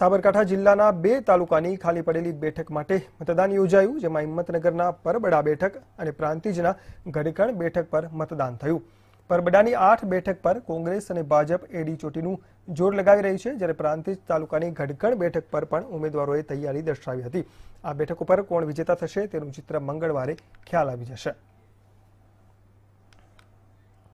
સાબરકાઠા જિલ્લાના બે તાલુકાની ખાલી પડેલી બેઠક માટે મતદાન યોજાયું જેમાં હિંમતનગરના પરબડા બેઠક અને પ્રાંતિજના ગઢકણ બેઠક પર મતદાન થયું પરબડાની આઠ બેઠક પર કોંગ્રેસ અને ભાજપ એડી ટોટીનું જોર લગાવી રહ્યું છે જ્યારે પ્રાંતિજ તાલુકાની ગઢકણ બેઠક પર પણ ઉમેદવારોએ તૈયારી દર્શાવી હતી આ બેઠકો પર કોણ વિજેતા થશે તેનું ચિત્ર મંગળવારે ખ્યાલ આવી જશે